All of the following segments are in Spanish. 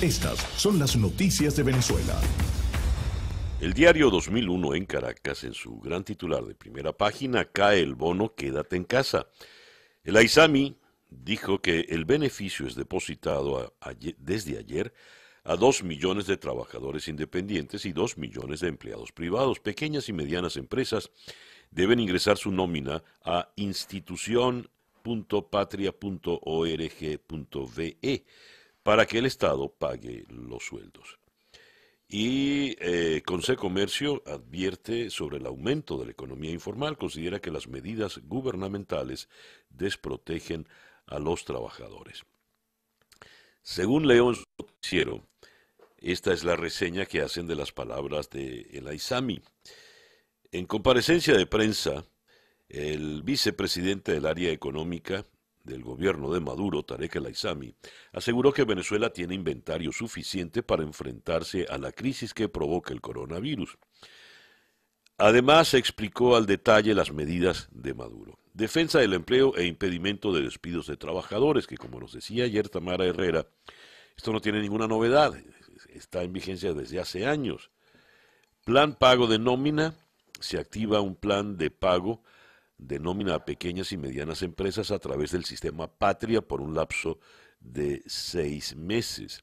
Estas son las noticias de Venezuela. El diario 2001 en Caracas, en su gran titular de primera página, cae el bono Quédate en casa. El Aisami dijo que el beneficio es depositado desde ayer a 2 millones de trabajadores independientes y 2 millones de empleados privados. Pequeñas y medianas empresas deben ingresar su nómina a institucion.patria.org.ve para que el Estado pague los sueldos. Y eh, Comercio advierte sobre el aumento de la economía informal, considera que las medidas gubernamentales desprotegen a los trabajadores. Según León Noticiero, esta es la reseña que hacen de las palabras de El Aizami. En comparecencia de prensa, el vicepresidente del área económica del gobierno de Maduro, Tarek El Aizami, aseguró que Venezuela tiene inventario suficiente para enfrentarse a la crisis que provoca el coronavirus. Además, explicó al detalle las medidas de Maduro. Defensa del empleo e impedimento de despidos de trabajadores, que como nos decía ayer Tamara Herrera, esto no tiene ninguna novedad, está en vigencia desde hace años. Plan pago de nómina, se activa un plan de pago denomina a pequeñas y medianas empresas a través del sistema Patria por un lapso de seis meses.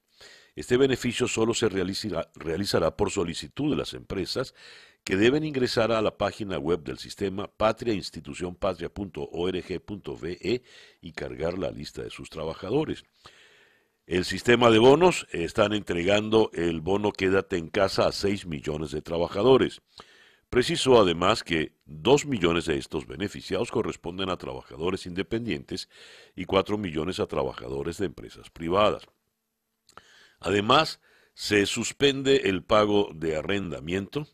Este beneficio solo se realizará, realizará por solicitud de las empresas que deben ingresar a la página web del sistema patriainstitucionpatria.org.ve y cargar la lista de sus trabajadores. El sistema de bonos están entregando el bono Quédate en casa a 6 millones de trabajadores. Precisó además que 2 millones de estos beneficiados corresponden a trabajadores independientes y 4 millones a trabajadores de empresas privadas. Además, se suspende el pago de arrendamiento,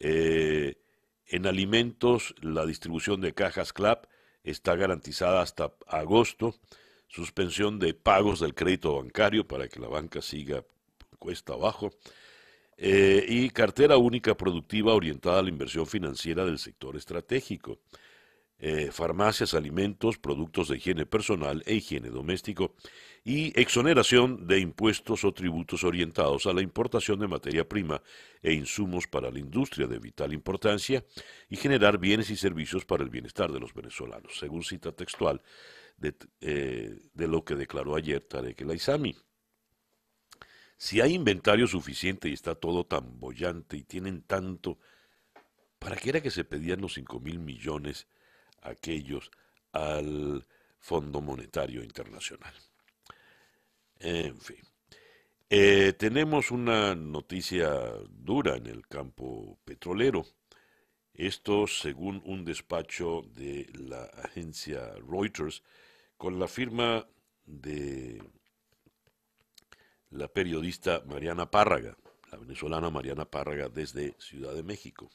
eh, en alimentos, la distribución de cajas CLAP está garantizada hasta agosto. Suspensión de pagos del crédito bancario para que la banca siga cuesta abajo. Eh, y cartera única productiva orientada a la inversión financiera del sector estratégico. Eh, farmacias, alimentos, productos de higiene personal e higiene doméstico, y exoneración de impuestos o tributos orientados a la importación de materia prima e insumos para la industria de vital importancia y generar bienes y servicios para el bienestar de los venezolanos, según cita textual de, eh, lo que declaró ayer Tarek El Aizami. Si hay inventario suficiente y está todo tan bollante y tienen tanto, ¿para qué era que se pedían los 5 mil millones aquellos al Fondo Monetario Internacional? En fin. Eh, tenemos una noticia dura en el campo petrolero. Esto según un despacho de la agencia Reuters con la firma de la periodista Mariana Párraga, la venezolana Mariana Párraga desde Ciudad de México.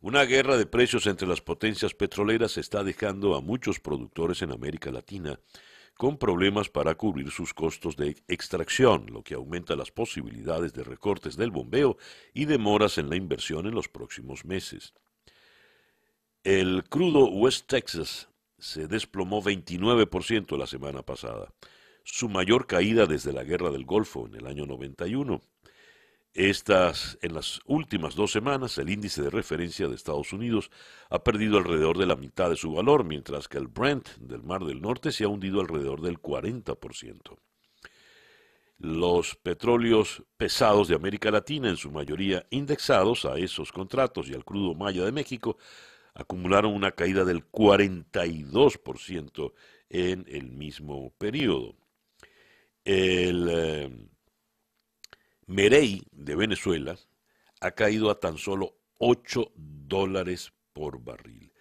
Una guerra de precios entre las potencias petroleras está dejando a muchos productores en América Latina con problemas para cubrir sus costos de extracción, lo que aumenta las posibilidades de recortes del bombeo y demoras en la inversión en los próximos meses. El crudo West Texas se desplomó 29% la semana pasada su mayor caída desde la Guerra del Golfo en el año 91. Estas, en las últimas dos semanas, el índice de referencia de Estados Unidos ha perdido alrededor de la mitad de su valor, mientras que el Brent del Mar del Norte se ha hundido alrededor del 40%. Los petróleos pesados de América Latina, en su mayoría indexados a esos contratos y al crudo maya de México, acumularon una caída del 42% en el mismo periodo. El eh, Merey de Venezuela ha caído a tan solo 8 dólares por barril.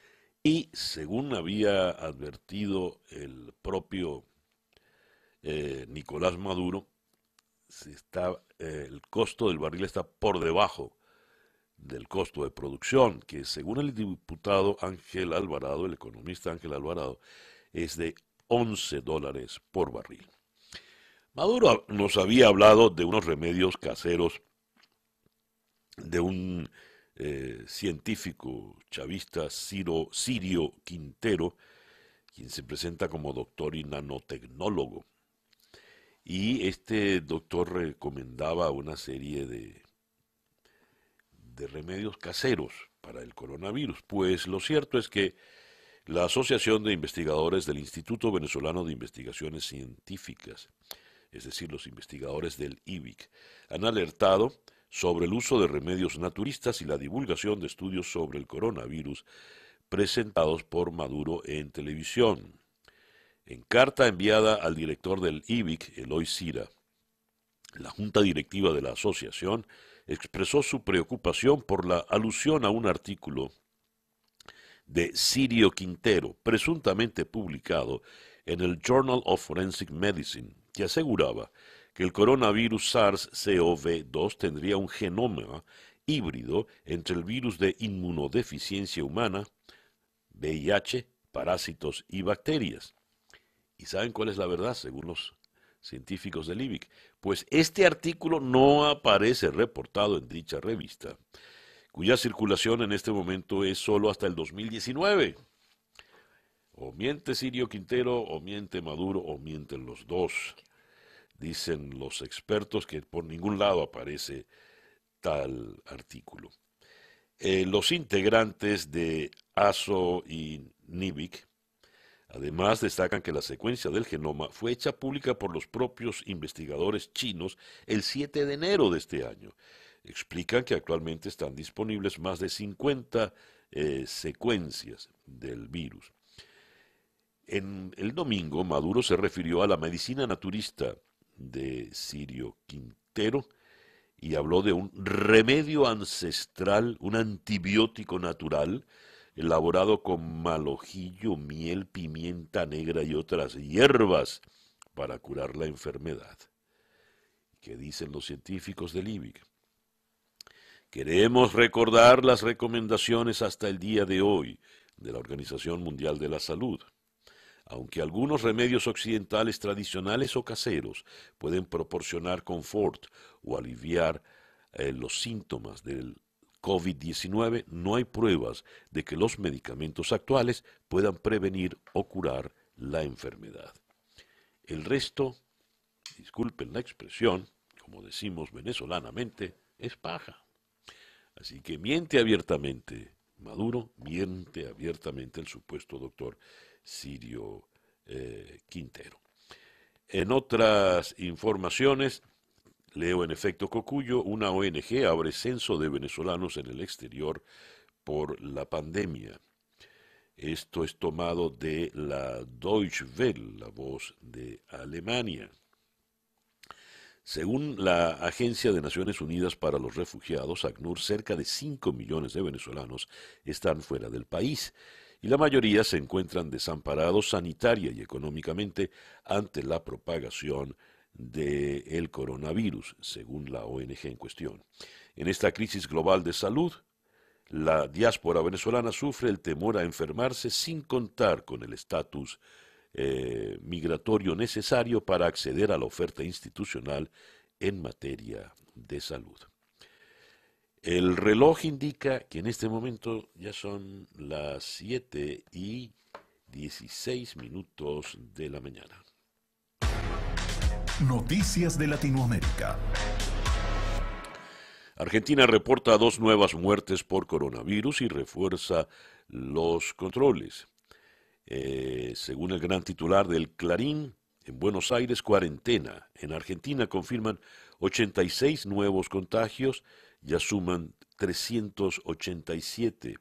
Y según había advertido el propio eh, Nicolás Maduro, eh, el costo del barril está por debajo del costo de producción, que según el diputado Ángel Alvarado, el economista Ángel Alvarado, es de 11 dólares por barril. Maduro nos había hablado de unos remedios caseros de un eh, científico chavista Sirio Quintero, quien se presenta como doctor y nanotecnólogo. Y este doctor recomendaba una serie de, de remedios caseros para el coronavirus. Pues lo cierto es que la Asociación de Investigadores del Instituto Venezolano de Investigaciones Científicas, es decir, los investigadores del IBIC, han alertado sobre el uso de remedios naturistas y la divulgación de estudios sobre el coronavirus presentados por Maduro en televisión. En carta enviada al director del IBIC, Eloy Sira, la junta directiva de la asociación expresó su preocupación por la alusión a un artículo de Sirio Quintero, presuntamente publicado en el Journal of Forensic Medicine, que aseguraba que el coronavirus SARS-CoV-2 tendría un genoma híbrido entre el virus de inmunodeficiencia humana, VIH, parásitos y bacterias. ¿Y saben cuál es la verdad según los científicos de libic Pues este artículo no aparece reportado en dicha revista, cuya circulación en este momento es solo hasta el 2019. O miente Sirio Quintero, o miente Maduro, o mienten los dos dicen los expertos que por ningún lado aparece tal artículo. Eh, los integrantes de ASO y NIBIC además destacan que la secuencia del genoma fue hecha pública por los propios investigadores chinos el 7 de enero de este año. Explican que actualmente están disponibles más de 50 eh, secuencias del virus. En el domingo, Maduro se refirió a la medicina naturista de Sirio Quintero y habló de un remedio ancestral, un antibiótico natural, elaborado con malojillo, miel, pimienta negra y otras hierbas para curar la enfermedad. ¿Qué dicen los científicos de IBIC? Queremos recordar las recomendaciones hasta el día de hoy de la Organización Mundial de la Salud. Aunque algunos remedios occidentales tradicionales o caseros pueden proporcionar confort o aliviar eh, los síntomas del COVID-19, no hay pruebas de que los medicamentos actuales puedan prevenir o curar la enfermedad. El resto, disculpen la expresión, como decimos venezolanamente, es paja. Así que miente abiertamente. Maduro miente abiertamente el supuesto doctor Sirio eh, Quintero. En otras informaciones, leo en efecto Cocuyo, una ONG abre censo de venezolanos en el exterior por la pandemia. Esto es tomado de la Deutsche Welle, la voz de Alemania. Según la Agencia de Naciones Unidas para los Refugiados, ACNUR, cerca de 5 millones de venezolanos están fuera del país y la mayoría se encuentran desamparados sanitaria y económicamente ante la propagación del coronavirus, según la ONG en cuestión. En esta crisis global de salud, la diáspora venezolana sufre el temor a enfermarse sin contar con el estatus eh, migratorio necesario para acceder a la oferta institucional en materia de salud. El reloj indica que en este momento ya son las 7 y 16 minutos de la mañana. Noticias de Latinoamérica. Argentina reporta dos nuevas muertes por coronavirus y refuerza los controles. Eh, según el gran titular del Clarín, en Buenos Aires, cuarentena. En Argentina confirman 86 nuevos contagios, ya suman 387.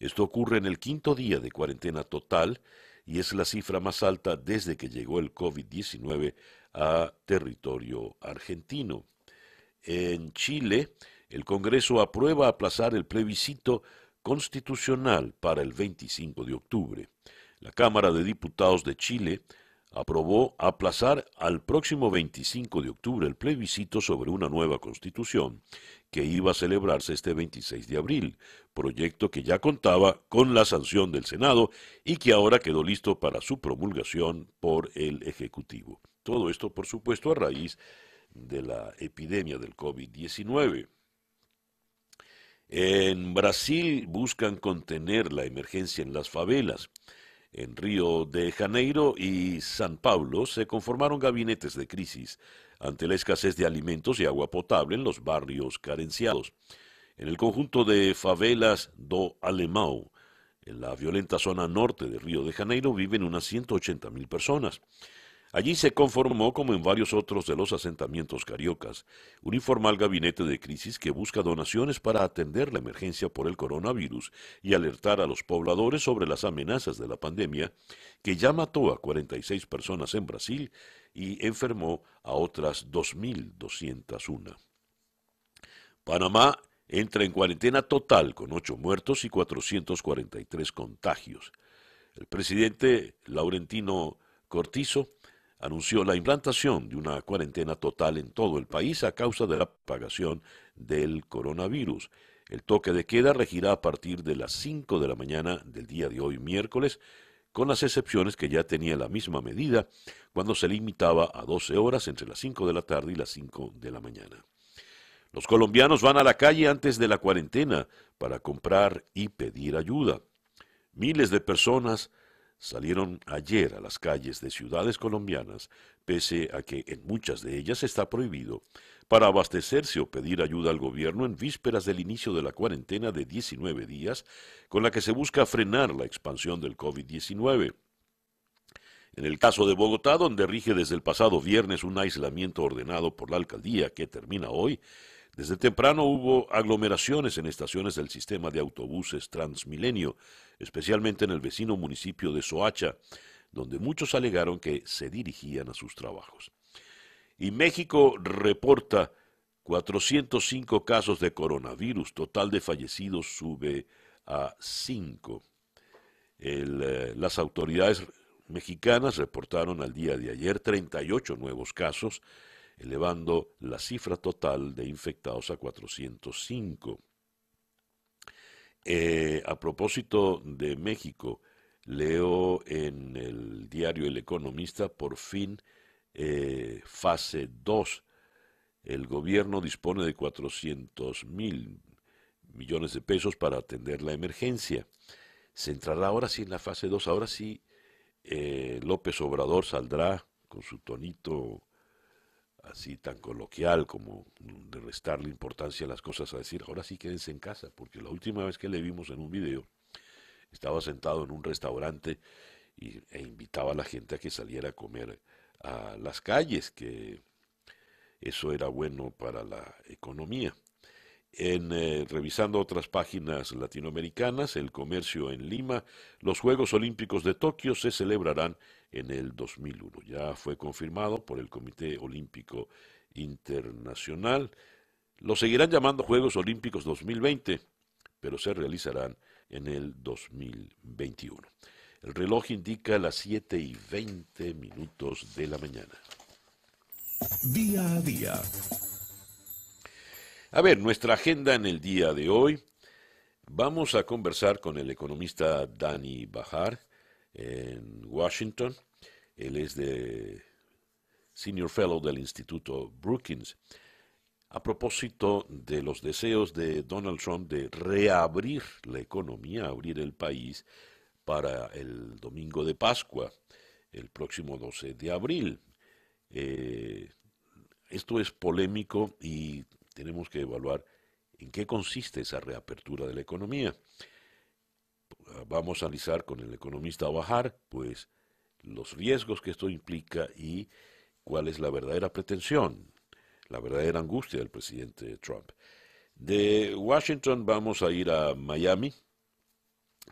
Esto ocurre en el quinto día de cuarentena total y es la cifra más alta desde que llegó el COVID-19 a territorio argentino. En Chile, el Congreso aprueba aplazar el plebiscito constitucional para el 25 de octubre. La Cámara de Diputados de Chile aprobó aplazar al próximo 25 de octubre el plebiscito sobre una nueva constitución que iba a celebrarse este 26 de abril, proyecto que ya contaba con la sanción del Senado y que ahora quedó listo para su promulgación por el Ejecutivo. Todo esto, por supuesto, a raíz de la epidemia del COVID-19. En Brasil buscan contener la emergencia en las favelas. En Río de Janeiro y San Pablo se conformaron gabinetes de crisis ante la escasez de alimentos y agua potable en los barrios carenciados. En el conjunto de favelas do Alemão, en la violenta zona norte de Río de Janeiro viven unas 180.000 personas. Allí se conformó, como en varios otros de los asentamientos cariocas, un informal gabinete de crisis que busca donaciones para atender la emergencia por el coronavirus y alertar a los pobladores sobre las amenazas de la pandemia, que ya mató a 46 personas en Brasil y enfermó a otras 2.201. Panamá entra en cuarentena total con 8 muertos y 443 contagios. El presidente Laurentino Cortizo anunció la implantación de una cuarentena total en todo el país a causa de la propagación del coronavirus. El toque de queda regirá a partir de las 5 de la mañana del día de hoy, miércoles, con las excepciones que ya tenía la misma medida cuando se limitaba a 12 horas entre las 5 de la tarde y las 5 de la mañana. Los colombianos van a la calle antes de la cuarentena para comprar y pedir ayuda. Miles de personas salieron ayer a las calles de ciudades colombianas, pese a que en muchas de ellas está prohibido, para abastecerse o pedir ayuda al gobierno en vísperas del inicio de la cuarentena de 19 días, con la que se busca frenar la expansión del COVID-19. En el caso de Bogotá, donde rige desde el pasado viernes un aislamiento ordenado por la alcaldía que termina hoy, desde temprano hubo aglomeraciones en estaciones del sistema de autobuses Transmilenio, especialmente en el vecino municipio de Soacha, donde muchos alegaron que se dirigían a sus trabajos. Y México reporta 405 casos de coronavirus, total de fallecidos sube a 5. Eh, las autoridades mexicanas reportaron al día de ayer 38 nuevos casos, elevando la cifra total de infectados a 405. Eh, a propósito de México, leo en el diario El Economista, por fin, eh, fase 2. El gobierno dispone de 400 mil millones de pesos para atender la emergencia. Se entrará ahora sí en la fase 2. Ahora sí, eh, López Obrador saldrá con su tonito así tan coloquial como de restarle importancia a las cosas, a decir, ahora sí quédense en casa, porque la última vez que le vimos en un video, estaba sentado en un restaurante e invitaba a la gente a que saliera a comer a las calles, que eso era bueno para la economía en eh, revisando otras páginas latinoamericanas, el comercio en Lima, los Juegos Olímpicos de Tokio se celebrarán en el 2001. Ya fue confirmado por el Comité Olímpico Internacional. Lo seguirán llamando Juegos Olímpicos 2020, pero se realizarán en el 2021. El reloj indica las 7 y 20 minutos de la mañana. Día a día a ver, nuestra agenda en el día de hoy. Vamos a conversar con el economista Danny Bajar en Washington. Él es de Senior Fellow del Instituto Brookings. A propósito de los deseos de Donald Trump de reabrir la economía, abrir el país para el domingo de Pascua, el próximo 12 de abril. Eh, esto es polémico y tenemos que evaluar en qué consiste esa reapertura de la economía. Vamos a analizar con el economista Bajar, pues, los riesgos que esto implica y cuál es la verdadera pretensión, la verdadera angustia del presidente Trump. De Washington vamos a ir a Miami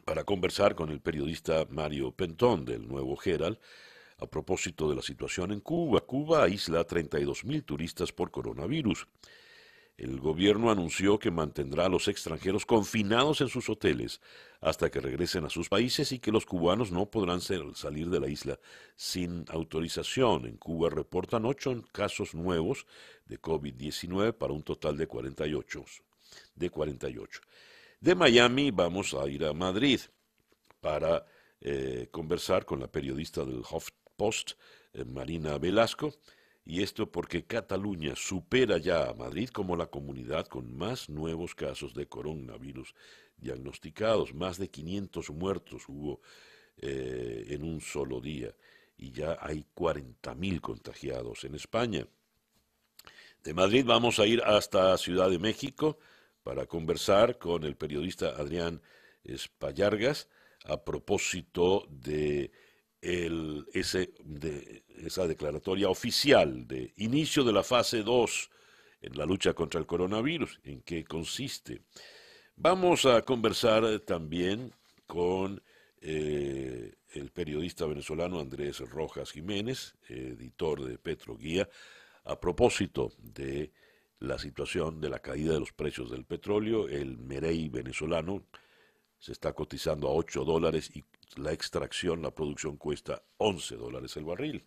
para conversar con el periodista Mario Pentón del Nuevo Herald a propósito de la situación en Cuba. Cuba aísla 32.000 turistas por coronavirus el gobierno anunció que mantendrá a los extranjeros confinados en sus hoteles hasta que regresen a sus países y que los cubanos no podrán salir de la isla sin autorización. En Cuba reportan ocho casos nuevos de COVID-19 para un total de 48, de 48. De Miami vamos a ir a Madrid para eh, conversar con la periodista del HuffPost, eh, Marina Velasco, y esto porque Cataluña supera ya a Madrid como la comunidad con más nuevos casos de coronavirus diagnosticados. Más de 500 muertos hubo eh, en un solo día y ya hay 40.000 contagiados en España. De Madrid vamos a ir hasta Ciudad de México para conversar con el periodista Adrián Espallargas a propósito de el, ese, de, esa declaratoria oficial de inicio de la fase 2 en la lucha contra el coronavirus, en qué consiste. Vamos a conversar también con eh, el periodista venezolano Andrés Rojas Jiménez, editor de Petroguía, a propósito de la situación de la caída de los precios del petróleo, el Merey venezolano se está cotizando a 8 dólares y la extracción, la producción cuesta 11 dólares el barril.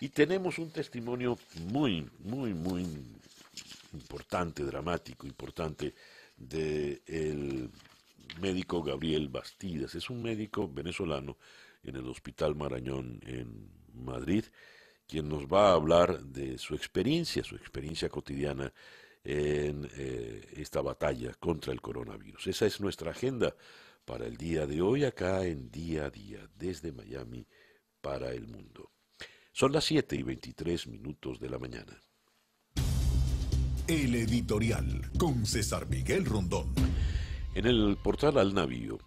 Y tenemos un testimonio muy, muy, muy importante, dramático, importante, del el médico Gabriel Bastidas. Es un médico venezolano en el Hospital Marañón en Madrid, quien nos va a hablar de su experiencia, su experiencia cotidiana en eh, esta batalla contra el coronavirus. Esa es nuestra agenda para el día de hoy acá en Día a Día desde Miami para el mundo. Son las 7 y 23 minutos de la mañana. El editorial con César Miguel Rondón. En el portal Al Navío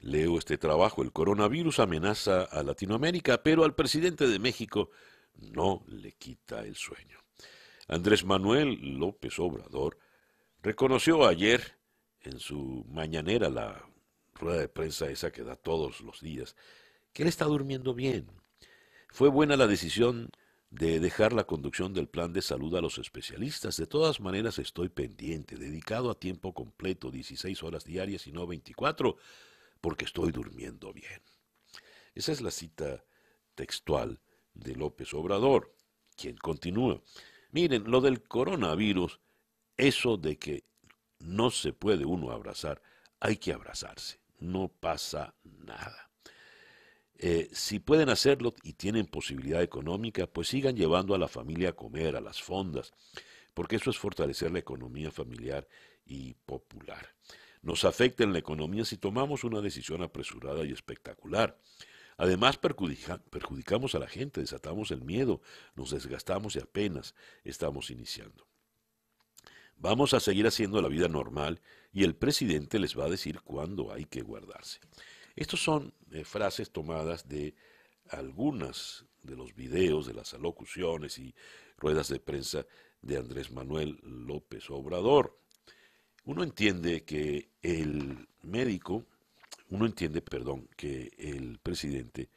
leo este trabajo. El coronavirus amenaza a Latinoamérica, pero al presidente de México no le quita el sueño. Andrés Manuel López Obrador reconoció ayer en su mañanera la rueda de prensa esa que da todos los días, que él está durmiendo bien. Fue buena la decisión de dejar la conducción del plan de salud a los especialistas. De todas maneras estoy pendiente, dedicado a tiempo completo, 16 horas diarias y no 24, porque estoy durmiendo bien. Esa es la cita textual de López Obrador, quien continúa. Miren, lo del coronavirus, eso de que no se puede uno abrazar, hay que abrazarse no pasa nada. Eh, si pueden hacerlo y tienen posibilidad económica, pues sigan llevando a la familia a comer, a las fondas, porque eso es fortalecer la economía familiar y popular. Nos afecta en la economía si tomamos una decisión apresurada y espectacular. Además, perjudicamos a la gente, desatamos el miedo, nos desgastamos y apenas estamos iniciando. Vamos a seguir haciendo la vida normal y el presidente les va a decir cuándo hay que guardarse. Estas son eh, frases tomadas de algunas de los videos, de las alocuciones y ruedas de prensa de Andrés Manuel López Obrador. Uno entiende que el médico, uno entiende, perdón, que el presidente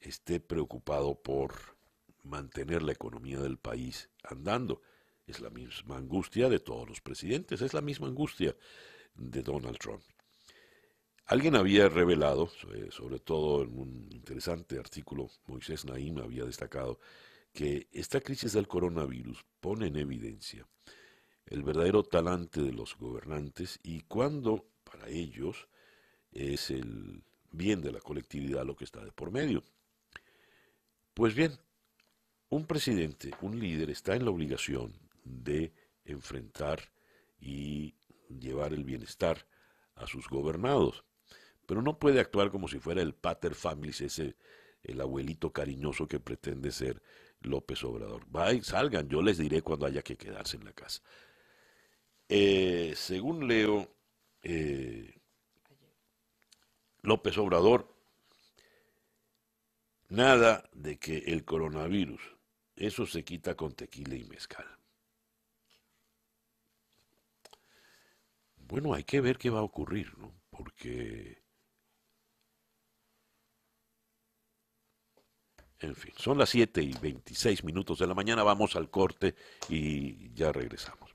esté preocupado por mantener la economía del país andando. Es la misma angustia de todos los presidentes, es la misma angustia de Donald Trump. Alguien había revelado, sobre todo en un interesante artículo, Moisés Naim había destacado, que esta crisis del coronavirus pone en evidencia el verdadero talante de los gobernantes y cuando para ellos es el bien de la colectividad lo que está de por medio. Pues bien, un presidente, un líder está en la obligación de enfrentar y llevar el bienestar a sus gobernados. Pero no puede actuar como si fuera el pater familis, ese el abuelito cariñoso que pretende ser López Obrador. Vayan, salgan, yo les diré cuando haya que quedarse en la casa. Eh, según leo, eh, López Obrador, nada de que el coronavirus, eso se quita con tequila y mezcal. bueno, hay que ver qué va a ocurrir, ¿no? Porque... En fin, son las 7 y 26 minutos de la mañana, vamos al corte y ya regresamos.